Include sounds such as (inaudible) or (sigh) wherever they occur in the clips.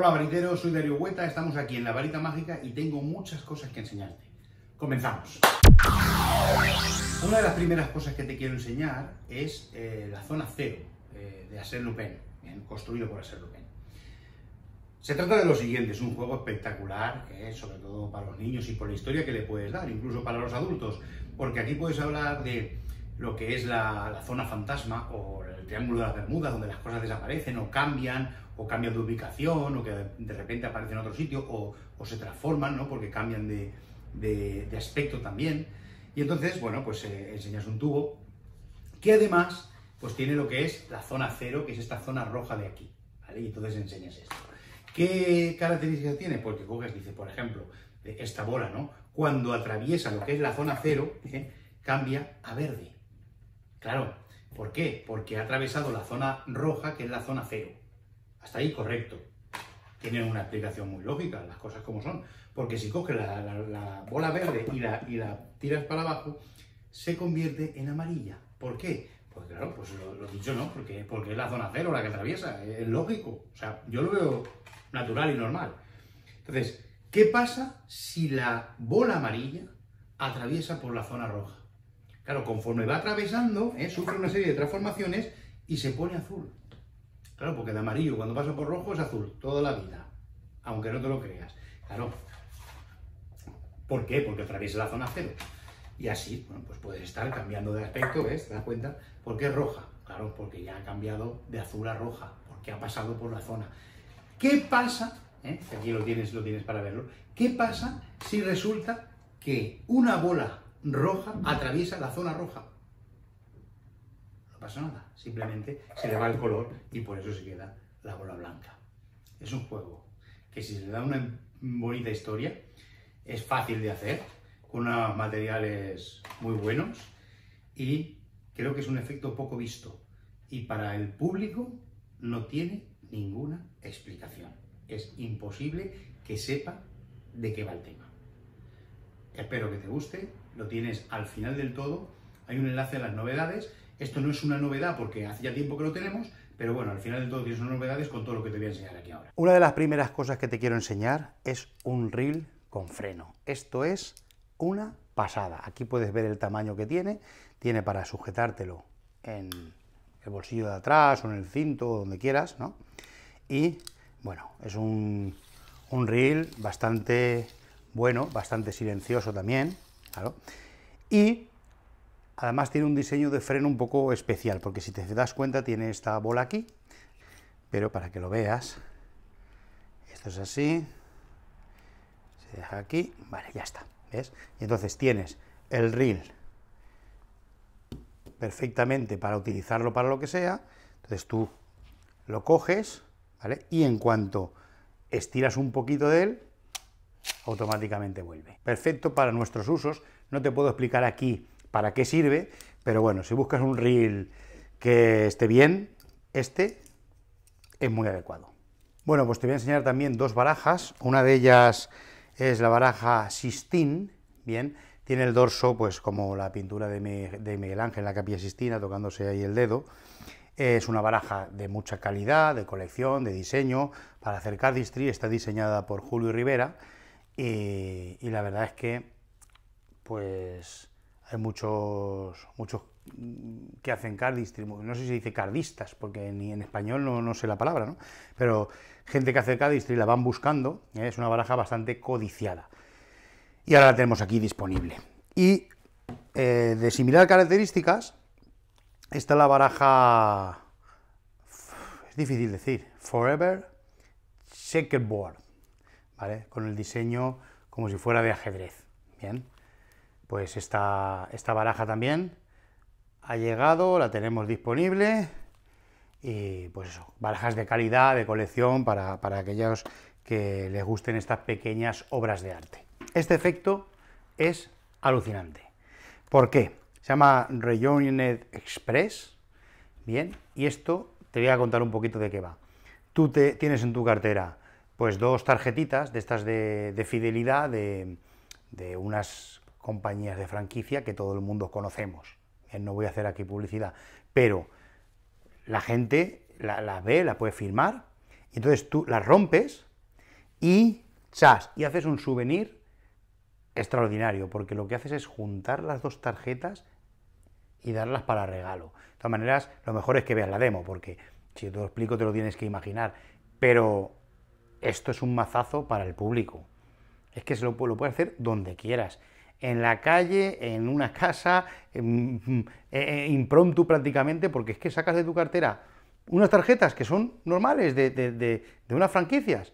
Hola variteros, soy Darío Hueta, estamos aquí en La Varita Mágica y tengo muchas cosas que enseñarte. Comenzamos. Una de las primeras cosas que te quiero enseñar es eh, la zona cero eh, de Aser Lupin, construido por Acer Lupin. Se trata de lo siguiente, es un juego espectacular, sobre todo para los niños y por la historia que le puedes dar, incluso para los adultos, porque aquí puedes hablar de lo que es la, la zona fantasma o el Triángulo de las Bermudas, donde las cosas desaparecen o cambian o cambian de ubicación, o que de repente aparecen en otro sitio, o, se transforman, ¿no? Porque cambian de, aspecto también. Y entonces, bueno, pues eh, enseñas un tubo que además, pues tiene lo que es la zona cero, que es esta zona roja de aquí, ¿vale? Y entonces enseñas esto. ¿Qué características tiene? Porque pues coges, dice, por ejemplo, esta bola, ¿no? Cuando atraviesa lo que es la zona cero, ¿eh? cambia a verde. Claro, ¿por qué? Porque ha atravesado la zona roja, que es la zona cero. Hasta ahí correcto. Tienen una explicación muy lógica, las cosas como son. Porque si coges la, bola verde y la, tiras para abajo, se convierte en amarilla. ¿Por qué? Pues claro, pues lo, he dicho no, porque, porque es la zona cero la que atraviesa, es lógico. O sea, yo lo veo natural y normal. Entonces, ¿qué pasa si la bola amarilla atraviesa por la zona roja? Claro, conforme va atravesando, ¿eh? sufre una serie de transformaciones y se pone azul. Claro, porque de amarillo cuando pasa por rojo es azul, toda la vida, aunque no te lo creas. Claro. ¿Por qué? Porque atraviesa la zona cero. Y así, bueno, pues puedes estar cambiando de aspecto, ¿ves? ¿Te das cuenta? ¿Por qué es roja. Claro, porque ya ha cambiado de azul a roja, porque ha pasado por la zona. ¿Qué pasa? ¿Eh? Aquí lo tienes, lo tienes para verlo. ¿Qué pasa si resulta que una bola roja atraviesa la zona roja? No pasa nada, simplemente se le va el color y por eso se queda la bola blanca. Es un juego que si se le da una bonita historia, es fácil de hacer, con unos materiales muy buenos y creo que es un efecto poco visto y para el público no tiene ninguna explicación. Es imposible que sepa de qué va el tema. Espero que te guste, lo tienes al final del todo, hay un enlace a las novedades esto no es una novedad porque hace ya tiempo que lo tenemos, pero bueno, al final de todo son novedades con todo lo que te voy a enseñar aquí ahora. Una de las primeras cosas que te quiero enseñar es un reel con freno. Esto es una pasada. Aquí puedes ver el tamaño que tiene. Tiene para sujetártelo en el bolsillo de atrás o en el cinto o donde quieras, ¿no? Y bueno, es un, un reel bastante bueno, bastante silencioso también, claro. Y Además tiene un diseño de freno un poco especial, porque si te das cuenta tiene esta bola aquí, pero para que lo veas, esto es así, se deja aquí, vale, ya está, ¿ves? Y entonces tienes el reel perfectamente para utilizarlo para lo que sea, entonces tú lo coges, ¿vale? Y en cuanto estiras un poquito de él, automáticamente vuelve. Perfecto para nuestros usos, no te puedo explicar aquí para qué sirve, pero bueno, si buscas un reel que esté bien, este es muy adecuado. Bueno, pues te voy a enseñar también dos barajas, una de ellas es la baraja Sistine, bien, tiene el dorso pues como la pintura de, Miguel Ángel en la capilla Sistina, tocándose ahí el dedo, es una baraja de mucha calidad, de colección, de diseño, para hacer cardistry, está diseñada por Julio Rivera, y la verdad es que, pues, hay muchos, muchos mm, que hacen cardistry, no sé si se dice cardistas, porque ni en español no, sé la palabra, ¿no? pero gente que hace cardistry la van buscando, ¿eh? es una baraja bastante codiciada. Y ahora la tenemos aquí disponible. Y eh, de similar características está la baraja, es difícil decir, Forever Checkerboard, ¿vale? con el diseño como si fuera de ajedrez. Bien pues esta, baraja también ha llegado, la tenemos disponible y pues eso, barajas de calidad, de colección para, aquellos que les gusten estas pequeñas obras de arte. Este efecto es alucinante. ¿Por qué? Se llama Rejoined Express. Bien, y esto te voy a contar un poquito de qué va. Tú te, tienes en tu cartera pues dos tarjetitas de estas de, fidelidad, de, de unas compañías de franquicia que todo el mundo conocemos. Eh, no voy a hacer aquí publicidad, pero la gente la ve, la puede firmar, y entonces tú las rompes y y haces un souvenir extraordinario, porque lo que haces es juntar las dos tarjetas y darlas para regalo. De todas maneras, lo mejor es que veas la demo, porque si te lo explico te lo tienes que imaginar, pero esto es un mazazo para el público. Es que se lo, lo puedes hacer donde quieras en la calle, en una casa, eh, eh, impromptu prácticamente, porque es que sacas de tu cartera unas tarjetas que son normales de, unas franquicias.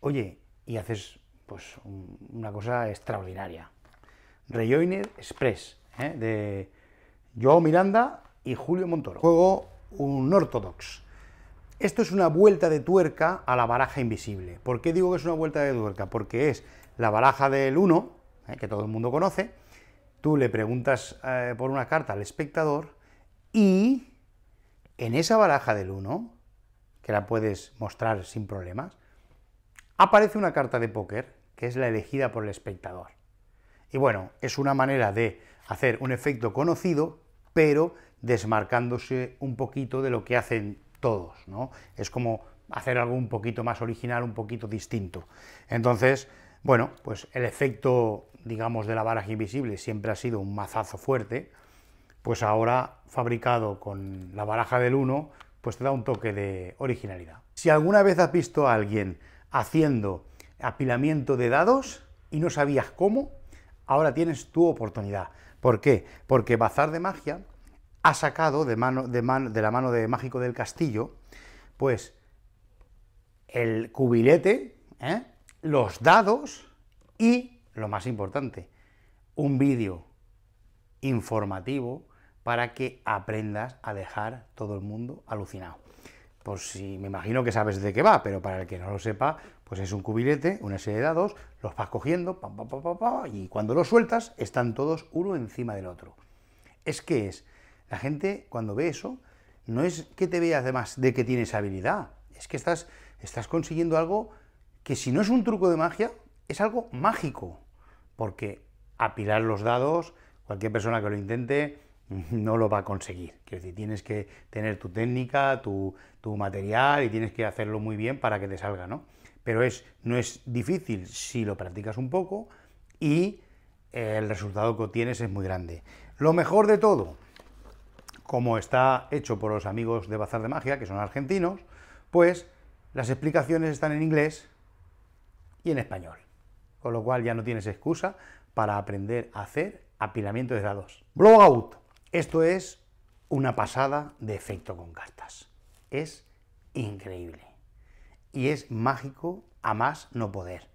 Oye, y haces pues una cosa extraordinaria. Rejoiner Express, ¿eh? de Joao Miranda y Julio Montoro. Juego un ortodox. Esto es una vuelta de tuerca a la baraja invisible. ¿Por qué digo que es una vuelta de tuerca? Porque es la baraja del 1, ¿eh? que todo el mundo conoce, tú le preguntas eh, por una carta al espectador y en esa baraja del 1, que la puedes mostrar sin problemas, aparece una carta de póker que es la elegida por el espectador. Y bueno, es una manera de hacer un efecto conocido, pero desmarcándose un poquito de lo que hacen todos, ¿no? Es como hacer algo un poquito más original, un poquito distinto. Entonces, bueno, pues el efecto, digamos, de la baraja invisible siempre ha sido un mazazo fuerte, pues ahora fabricado con la baraja del 1, pues te da un toque de originalidad. Si alguna vez has visto a alguien haciendo apilamiento de dados y no sabías cómo, ahora tienes tu oportunidad. ¿Por qué? Porque Bazar de Magia ha sacado de, mano, de, de la mano de Mágico del Castillo, pues el cubilete, ¿eh? los dados y, lo más importante, un vídeo informativo para que aprendas a dejar todo el mundo alucinado. Por si me imagino que sabes de qué va, pero para el que no lo sepa, pues es un cubilete, una serie de dados, los vas cogiendo, pam, pam, pam, y cuando los sueltas están todos uno encima del otro. Es que es, la gente cuando ve eso, no es que te veas además de que tienes habilidad, es que estás, estás consiguiendo algo que si no es un truco de magia, es algo mágico, porque apilar los dados, cualquier persona que lo intente, (laughs) no lo va a conseguir. Quiero decir, tienes que tener tu técnica, tu, material y tienes que hacerlo muy bien para que te salga, ¿no? Pero es, no es difícil si lo practicas un poco y el resultado que obtienes es muy grande. Lo mejor de todo, como está hecho por los amigos de Bazar de Magia, que son argentinos, pues las explicaciones están en inglés y en español. Con lo cual ya no tienes excusa para aprender a hacer apilamiento de dados. Blowout. Esto es una pasada de efecto con cartas. Es increíble. Y es mágico a más no poder.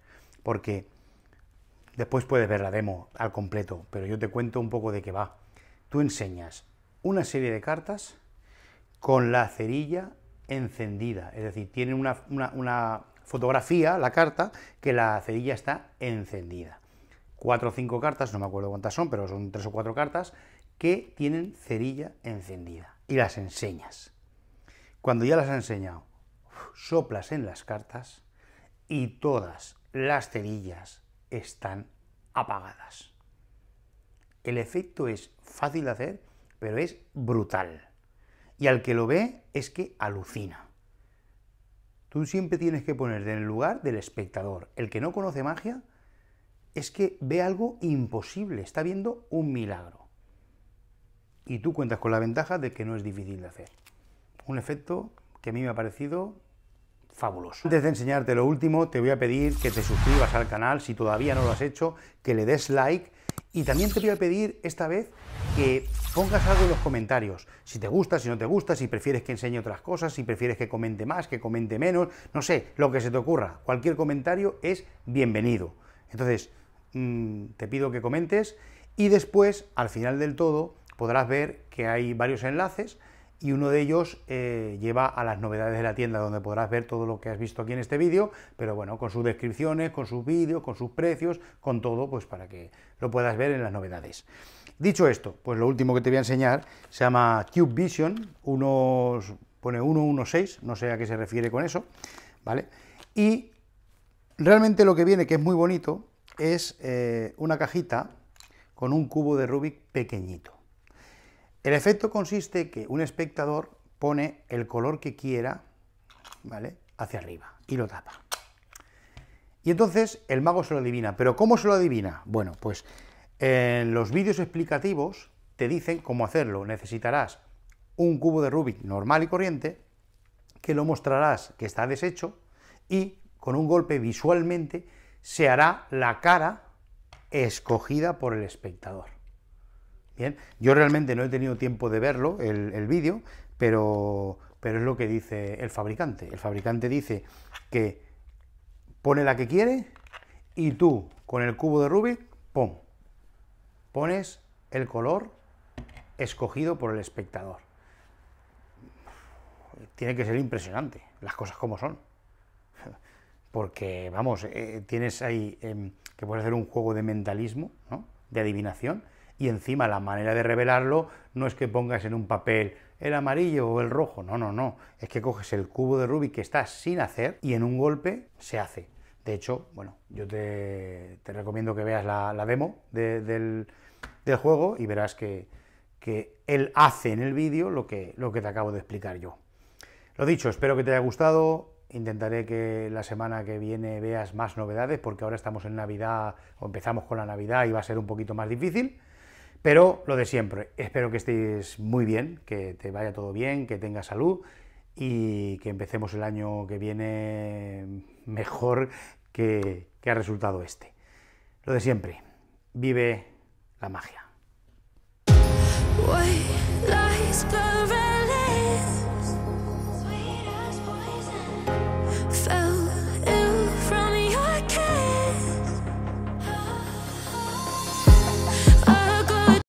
Porque después puedes ver la demo al completo, pero yo te cuento un poco de qué va. Tú enseñas una serie de cartas con la cerilla encendida. Es decir, tienen una, una fotografía la carta que la cerilla está encendida. Cuatro o cinco cartas, no me acuerdo cuántas son, pero son tres o cuatro cartas que tienen cerilla encendida y las enseñas. Cuando ya las has enseñado, soplas en las cartas y todas las cerillas están apagadas. El efecto es fácil de hacer, pero es brutal. Y al que lo ve es que alucina. Tú siempre tienes que ponerte en el lugar del espectador. El que no conoce magia es que ve algo imposible, está viendo un milagro. Y tú cuentas con la ventaja de que no es difícil de hacer. Un efecto que a mí me ha parecido fabuloso. Antes de enseñarte lo último, te voy a pedir que te suscribas al canal si todavía no lo has hecho, que le des like y también te voy a pedir esta vez que pongas algo en los comentarios. Si te gusta, si no te gusta, si prefieres que enseñe otras cosas, si prefieres que comente más, que comente menos, no sé, lo que se te ocurra. Cualquier comentario es bienvenido. Entonces, mm, te pido que comentes y después, al final del todo, podrás ver que hay varios enlaces y uno de ellos eh, lleva a las novedades de la tienda donde podrás ver todo lo que has visto aquí en este vídeo, pero bueno, con sus descripciones, con sus vídeos, con sus precios, con todo, pues para que lo puedas ver en las novedades. Dicho esto, pues lo último que te voy a enseñar se llama Cube Vision, unos, pone 116, no sé a qué se refiere con eso, ¿vale? Y realmente lo que viene, que es muy bonito, es eh, una cajita con un cubo de Rubik pequeñito. El efecto consiste que un espectador pone el color que quiera, ¿vale? Hacia arriba y lo tapa. Y entonces el mago se lo adivina. ¿Pero cómo se lo adivina? Bueno, pues en los vídeos explicativos te dicen cómo hacerlo. Necesitarás un cubo de Rubik normal y corriente, que lo mostrarás que está deshecho, y con un golpe visualmente se hará la cara escogida por el espectador yo realmente no he tenido tiempo de verlo, el, vídeo, pero, es lo que dice el fabricante. El fabricante dice que pone la que quiere y tú con el cubo de Rubik, ¡pum! pones el color escogido por el espectador. Tiene que ser impresionante, las cosas como son. (laughs) Porque, vamos, eh, tienes ahí em, que puedes hacer un juego de mentalismo, ¿no? de adivinación, y encima la manera de revelarlo no es que pongas en un papel el amarillo o el rojo, no, no, no, es que coges el cubo de Rubik que está sin hacer y en un golpe se hace. De hecho, bueno, yo te, recomiendo que veas la, demo del, juego y verás que, él hace en el vídeo lo que, lo que te acabo de explicar yo. Lo dicho, espero que te haya gustado. Intentaré que la semana que viene veas más novedades porque ahora estamos en Navidad o empezamos con la Navidad y va a ser un poquito más difícil. Pero lo de siempre, espero que estéis muy bien, que te vaya todo bien, que tengas salud y que empecemos el año que viene mejor que, que ha resultado este. Lo de siempre, vive la magia.